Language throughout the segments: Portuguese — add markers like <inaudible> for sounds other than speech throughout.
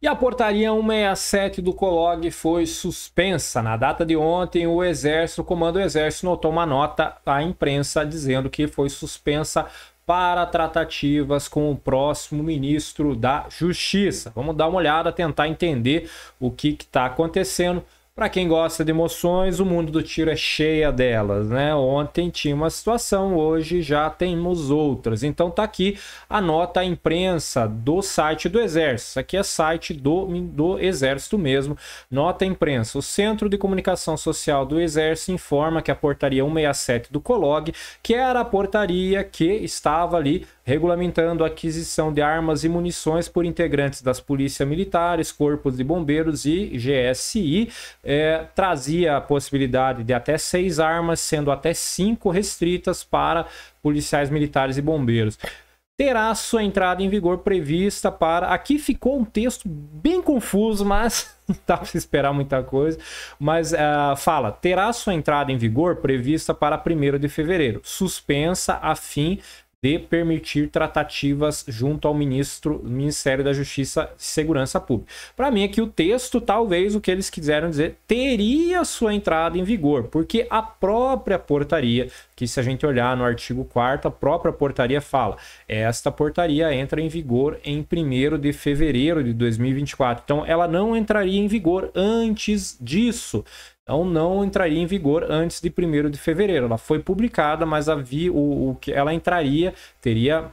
E a portaria 167 do COLOG foi suspensa. Na data de ontem, o Exército, o Comando do Exército, notou uma nota à imprensa dizendo que foi suspensa para tratativas com o próximo ministro da Justiça. Vamos dar uma olhada, tentar entender o que está acontecendo. Para quem gosta de emoções, o mundo do tiro é cheia delas, né? Ontem tinha uma situação, hoje já temos outras. Então tá aqui a nota à imprensa do site do Exército. Isso aqui é site do, do Exército mesmo. Nota à imprensa. O Centro de Comunicação Social do Exército informa que a portaria 167 do COLOG, que era a portaria que estava ali regulamentando a aquisição de armas e munições por integrantes das polícias militares, corpos de bombeiros e GSI, é, trazia a possibilidade de até seis armas, sendo até cinco restritas para policiais militares e bombeiros terá sua entrada em vigor prevista para. Aqui ficou um texto bem confuso, mas <laughs> dá para esperar muita coisa. Mas uh, fala: terá sua entrada em vigor prevista para 1 de fevereiro, suspensa a fim de permitir tratativas junto ao ministro, Ministério da Justiça e Segurança Pública. Para mim, aqui o texto, talvez o que eles quiseram dizer, teria sua entrada em vigor, porque a própria portaria, que se a gente olhar no artigo 4, a própria portaria fala, esta portaria entra em vigor em 1 de fevereiro de 2024. Então, ela não entraria em vigor antes disso. Então não entraria em vigor antes de 1 de fevereiro. Ela foi publicada, mas havia o, o que ela entraria, teria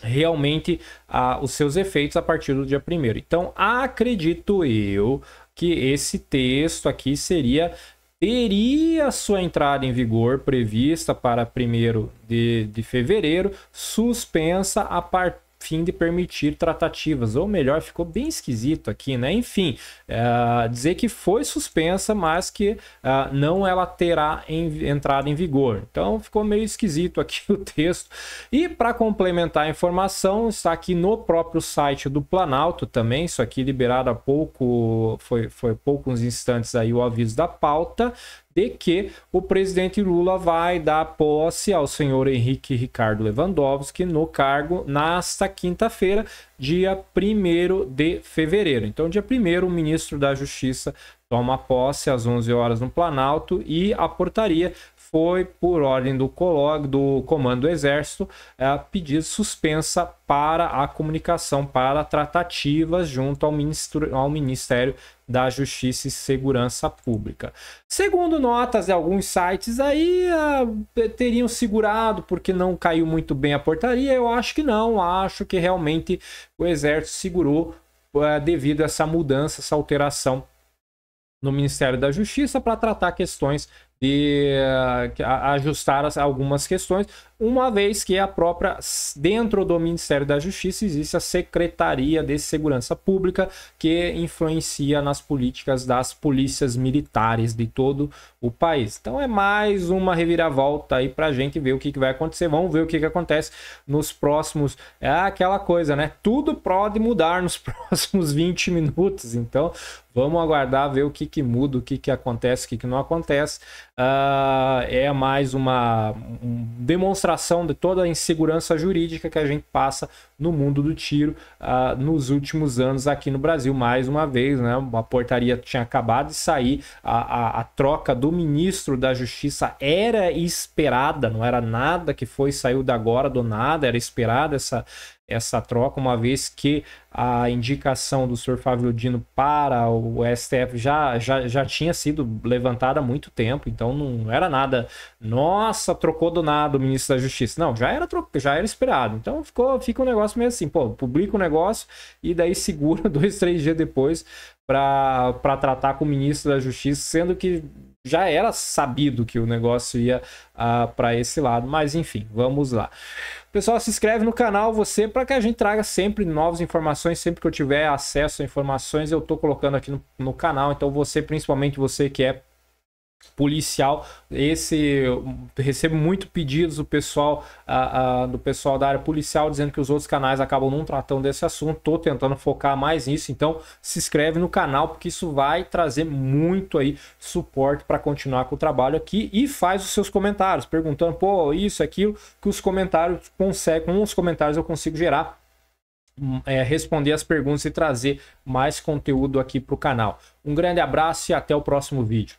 realmente a os seus efeitos a partir do dia 1 Então, acredito eu que esse texto aqui seria teria sua entrada em vigor prevista para 1 de, de fevereiro, suspensa a partir fim de permitir tratativas, ou melhor, ficou bem esquisito aqui, né? Enfim, é, dizer que foi suspensa, mas que é, não ela terá em, entrada em vigor. Então ficou meio esquisito aqui <laughs> o texto. E para complementar a informação, está aqui no próprio site do Planalto também, isso aqui liberado há pouco, foi, foi poucos instantes aí o aviso da pauta, de que o presidente Lula vai dar posse ao senhor Henrique Ricardo Lewandowski no cargo nesta quinta-feira, dia 1 de fevereiro. Então, dia 1 o ministro da Justiça toma posse às 11 horas no Planalto e a portaria foi, por ordem do, Colog, do Comando do Exército, é, pedir suspensa para a comunicação, para tratativas junto ao, ministro, ao Ministério da Justiça e Segurança Pública. Segundo notas de alguns sites, aí eh, teriam segurado porque não caiu muito bem a portaria. Eu acho que não, acho que realmente o exército segurou uh, devido a essa mudança, essa alteração no Ministério da Justiça para tratar questões de uh, ajustar algumas questões uma vez que é a própria, dentro do Ministério da Justiça, existe a Secretaria de Segurança Pública, que influencia nas políticas das polícias militares de todo o país. Então é mais uma reviravolta aí para a gente ver o que, que, vai acontecer. Vamos ver o que, que acontece nos próximos. É aquela coisa, né? Tudo pode mudar nos <laughs> próximos 20 minutos. Então Vamos aguardar ver o que, que muda, o que, que acontece, o que, que não acontece. Uh, é mais uma um demonstração de toda a insegurança jurídica que a gente passa no mundo do tiro uh, nos últimos anos aqui no Brasil. Mais uma vez, né, uma portaria tinha acabado de sair, a, a, a troca do ministro da Justiça era esperada, não era nada que foi, saiu da agora do nada, era esperada essa, essa troca, uma vez que a indicação do senhor Flávio Dino para o STF já, já, já tinha sido levantada há muito tempo, então não era nada, nossa, trocou do nada o ministro da Justiça. Não, já era troca, já era esperado. Então ficou, fica um negócio meio assim, pô, publica o um negócio e daí <laughs> segura dois, três dias depois para tratar com o ministro da Justiça, sendo que já era sabido que o negócio ia uh, ah, para esse lado, mas enfim, vamos lá. Pessoal, se inscreve no canal você para que a gente traga sempre novas informações, sempre que eu tiver acesso a informações eu estou colocando aqui no, no canal, então você, principalmente você que é policial. Esse recebo muito pedidos do pessoal a, a, do pessoal da área policial dizendo que os outros canais acabam não tratando desse assunto. Tô tentando focar mais nisso, então se inscreve no canal porque isso vai trazer muito aí suporte para continuar com o trabalho aqui e faz os seus comentários perguntando pô isso aquilo que os comentários conseguem, com os comentários eu consigo gerar hum, é, responder as perguntas e trazer mais conteúdo aqui para o canal. Um grande abraço e até o próximo vídeo.